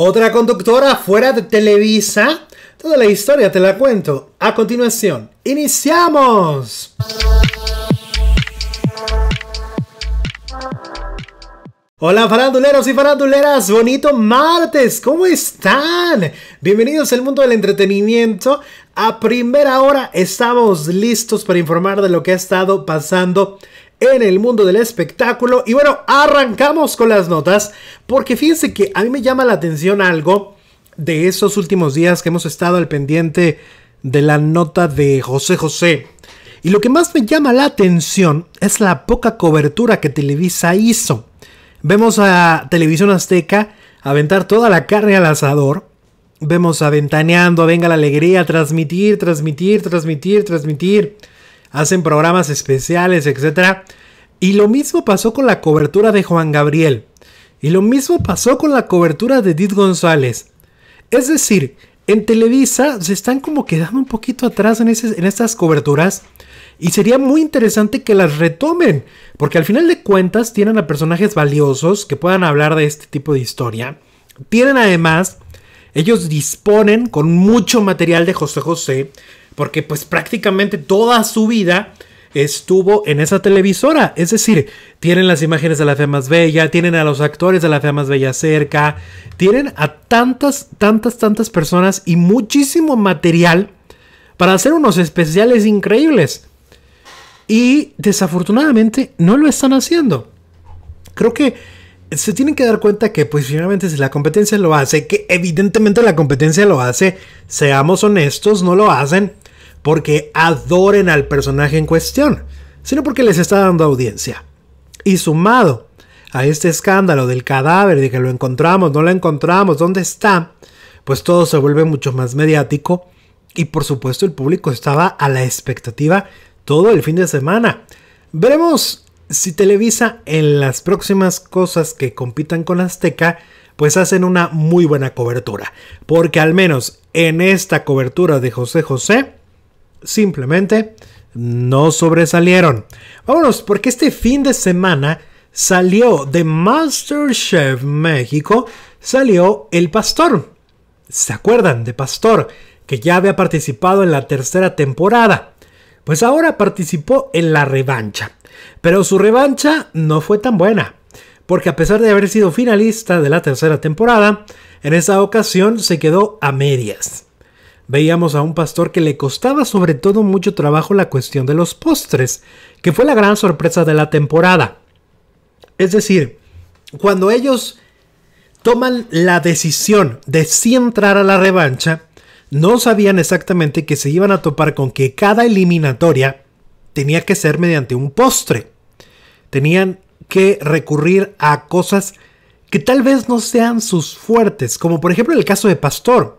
Otra conductora fuera de Televisa. Toda la historia te la cuento a continuación. ¡Iniciamos! Hola faranduleros y faranduleras, bonito martes, ¿cómo están? Bienvenidos al mundo del entretenimiento. A primera hora estamos listos para informar de lo que ha estado pasando en el mundo del espectáculo. Y bueno, arrancamos con las notas, porque fíjense que a mí me llama la atención algo de esos últimos días que hemos estado al pendiente de la nota de José José. Y lo que más me llama la atención es la poca cobertura que Televisa hizo. Vemos a Televisión Azteca aventar toda la carne al asador. Vemos aventaneando, Venga la Alegría, transmitir, transmitir, transmitir, transmitir hacen programas especiales, etc. Y lo mismo pasó con la cobertura de Juan Gabriel. Y lo mismo pasó con la cobertura de did González. Es decir, en Televisa se están como quedando un poquito atrás en, en estas coberturas. Y sería muy interesante que las retomen. Porque al final de cuentas tienen a personajes valiosos que puedan hablar de este tipo de historia. Tienen además, ellos disponen con mucho material de José José porque pues prácticamente toda su vida estuvo en esa televisora. Es decir, tienen las imágenes de la fe más bella, tienen a los actores de la fe más bella cerca, tienen a tantas, tantas, tantas personas y muchísimo material para hacer unos especiales increíbles. Y desafortunadamente no lo están haciendo. Creo que se tienen que dar cuenta que pues finalmente si la competencia lo hace, que evidentemente la competencia lo hace, seamos honestos, no lo hacen porque adoren al personaje en cuestión, sino porque les está dando audiencia. Y sumado a este escándalo del cadáver, de que lo encontramos, no lo encontramos, ¿dónde está? Pues todo se vuelve mucho más mediático y por supuesto el público estaba a la expectativa todo el fin de semana. Veremos si Televisa en las próximas cosas que compitan con Azteca, pues hacen una muy buena cobertura. Porque al menos en esta cobertura de José José, simplemente no sobresalieron. Vámonos, porque este fin de semana salió de MasterChef México, salió El Pastor. ¿Se acuerdan de Pastor? Que ya había participado en la tercera temporada. Pues ahora participó en la revancha. Pero su revancha no fue tan buena. Porque a pesar de haber sido finalista de la tercera temporada, en esa ocasión se quedó a medias. Veíamos a un pastor que le costaba sobre todo mucho trabajo la cuestión de los postres, que fue la gran sorpresa de la temporada. Es decir, cuando ellos toman la decisión de si entrar a la revancha, no sabían exactamente que se iban a topar con que cada eliminatoria tenía que ser mediante un postre. Tenían que recurrir a cosas que tal vez no sean sus fuertes, como por ejemplo el caso de Pastor.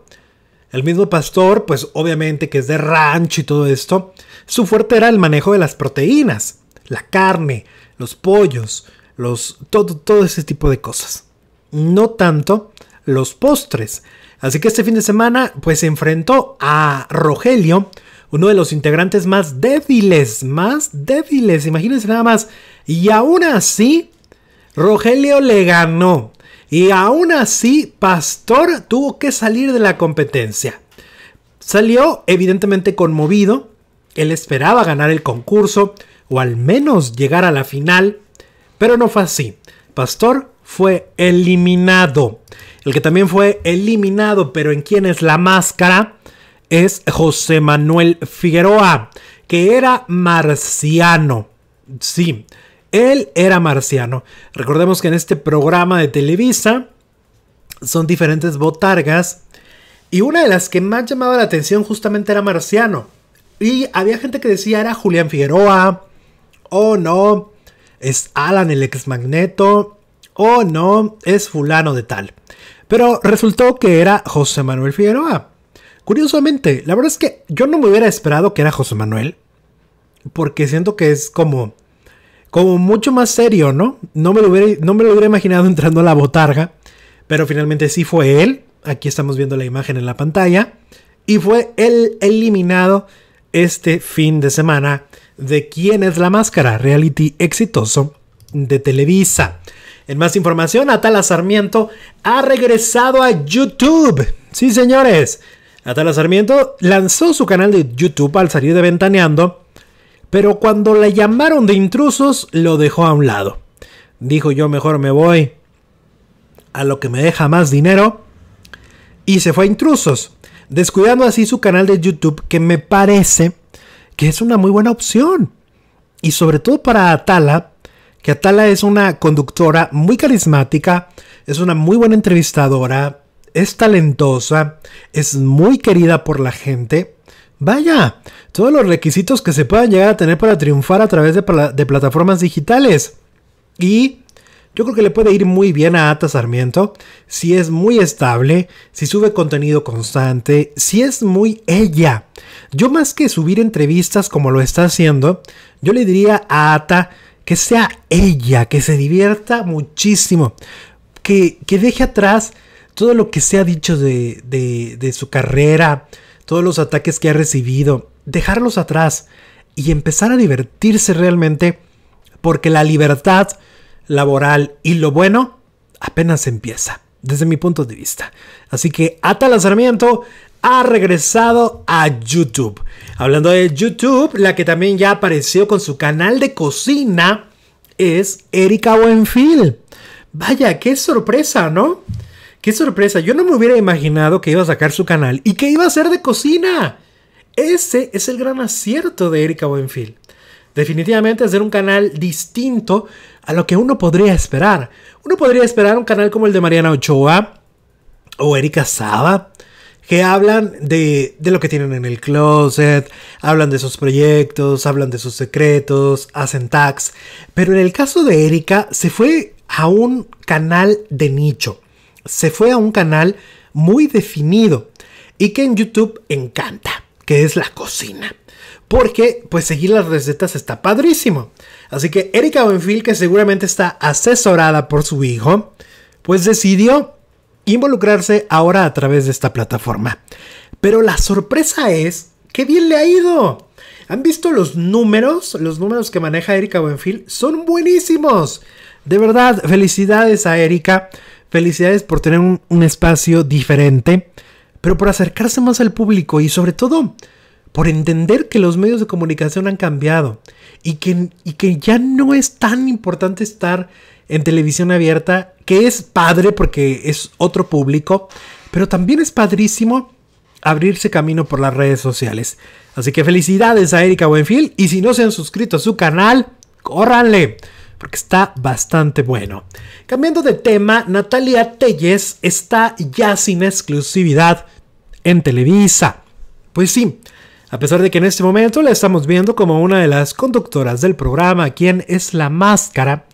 El mismo pastor, pues obviamente que es de rancho y todo esto, su fuerte era el manejo de las proteínas, la carne, los pollos, los, todo, todo ese tipo de cosas. No tanto los postres. Así que este fin de semana, pues se enfrentó a Rogelio, uno de los integrantes más débiles, más débiles, imagínense nada más. Y aún así, Rogelio le ganó. Y aún así, Pastor tuvo que salir de la competencia. Salió evidentemente conmovido, él esperaba ganar el concurso o al menos llegar a la final, pero no fue así. Pastor fue eliminado. El que también fue eliminado, pero en quien es la máscara, es José Manuel Figueroa, que era marciano. Sí, él era marciano. Recordemos que en este programa de Televisa son diferentes botargas y una de las que más llamaba la atención justamente era marciano. Y había gente que decía era Julián Figueroa, o oh, no, es Alan el ex magneto, o no, es fulano de tal. Pero resultó que era José Manuel Figueroa. Curiosamente, la verdad es que yo no me hubiera esperado que era José Manuel, porque siento que es como como mucho más serio, ¿no? No me, lo hubiera, imaginado entrando a la botarga, pero finalmente sí fue él. Aquí estamos viendo la imagen en la pantalla. Y fue él eliminado este fin de semana de quién es la máscara, reality exitoso de Televisa. En más información, Atala Sarmiento ha regresado a YouTube. Sí, señores. Atala Sarmiento lanzó su canal de YouTube al salir de Ventaneando pero cuando la llamaron de intrusos lo dejó a un lado. Dijo yo mejor me voy a lo que me deja más dinero y se fue a intrusos, descuidando así su canal de YouTube que me parece que es una muy buena opción. Y sobre todo para Atala, que Atala es una conductora muy carismática, es una muy buena entrevistadora, es talentosa, es muy querida por la gente Vaya, todos los requisitos que se puedan llegar a tener para triunfar a través de, plataformas digitales. Y yo creo que le puede ir muy bien a Ata Sarmiento si es muy estable, si sube contenido constante, si es muy ella. Yo más que subir entrevistas como lo está haciendo, yo le diría a Ata que sea ella, que se divierta muchísimo, que, que deje atrás todo lo que se ha dicho de, de su carrera, todos los ataques que ha recibido, dejarlos atrás y empezar a divertirse realmente porque la libertad laboral y lo bueno apenas empieza, desde mi punto de vista. Así que hasta Lanzamiento ha regresado a YouTube. Hablando de YouTube, la que también ya apareció con su canal de cocina es Erika Buenfil. Vaya, qué sorpresa, ¿no? Qué sorpresa, yo no me hubiera imaginado que iba a sacar su canal y que iba a ser de cocina. Ese es el gran acierto de Erika Buenfield. Definitivamente hacer un canal distinto a lo que uno podría esperar. Uno podría esperar un canal como el de Mariana Ochoa o Erika Saba, que hablan de, de, lo que tienen en el closet, hablan de sus proyectos, hablan de sus secretos, hacen tags. Pero en el caso de Erika, se fue a un canal de nicho se fue a un canal muy definido y que en YouTube encanta, que es la cocina. Porque pues seguir las recetas está padrísimo. Así que Erika Benfield, que seguramente está asesorada por su hijo, pues decidió involucrarse ahora a través de esta plataforma. Pero la sorpresa es que bien le ha ido. ¿Han visto los números? Los números que maneja Erika Buenfil son buenísimos. De verdad, felicidades a Erika Felicidades por tener un, espacio diferente, pero por acercarse más al público y sobre todo por entender que los medios de comunicación han cambiado y que, y que, ya no es tan importante estar en televisión abierta, que es padre porque es otro público, pero también es padrísimo abrirse camino por las redes sociales. Así que felicidades a Erika Buenfield y si no se han suscrito a su canal, córranle porque está bastante bueno. Cambiando de tema, Natalia Telles está ya sin exclusividad en Televisa. Pues sí, a pesar de que en este momento la estamos viendo como una de las conductoras del programa, quien es la máscara,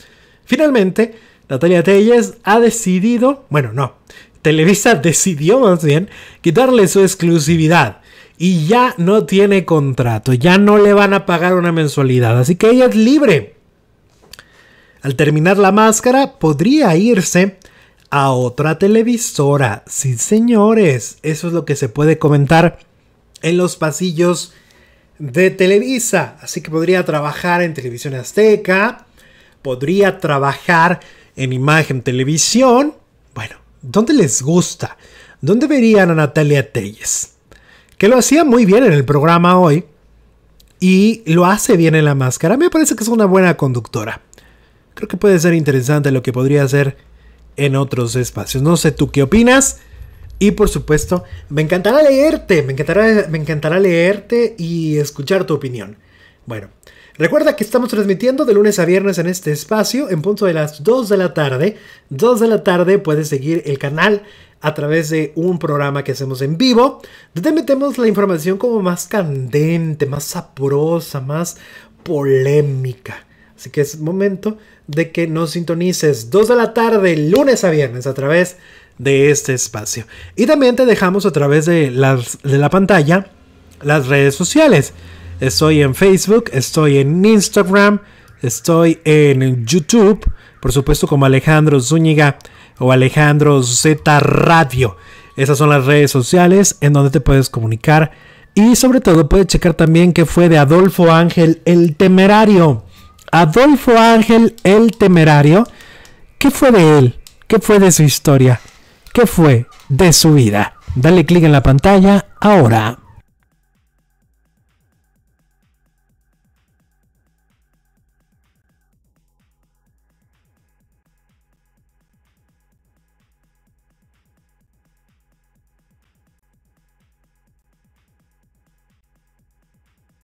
finalmente Natalia Telles ha decidido, bueno, no, Televisa decidió más bien quitarle su exclusividad y ya no tiene contrato, ya no le van a pagar una mensualidad, así que ella es libre. Al terminar la máscara, podría irse a otra televisora. Sí, señores, eso es lo que se puede comentar en los pasillos de Televisa. Así que podría trabajar en Televisión Azteca, podría trabajar en Imagen Televisión. Bueno, ¿dónde les gusta? ¿Dónde verían a Natalia Telles? Que lo hacía muy bien en el programa hoy y lo hace bien en la máscara. Me parece que es una buena conductora creo que puede ser interesante lo que podría hacer en otros espacios. No sé tú qué opinas. Y por supuesto, me encantará leerte, me encantará, me encantará leerte y escuchar tu opinión. Bueno, recuerda que estamos transmitiendo de lunes a viernes en este espacio en punto de las 2 de la tarde. 2 de la tarde puedes seguir el canal a través de un programa que hacemos en vivo, donde metemos la información como más candente, más sabrosa, más polémica. Así que es momento de que nos sintonices 2 de la tarde, lunes a viernes, a través de este espacio. Y también te dejamos a través de, las, de la pantalla las redes sociales. Estoy en Facebook, estoy en Instagram, estoy en YouTube, por supuesto como Alejandro Zúñiga o Alejandro Z Radio. Esas son las redes sociales en donde te puedes comunicar y sobre todo puedes checar también que fue de Adolfo Ángel el Temerario. Adolfo Ángel el Temerario, ¿qué fue de él? ¿Qué fue de su historia? ¿Qué fue de su vida? Dale clic en la pantalla ahora.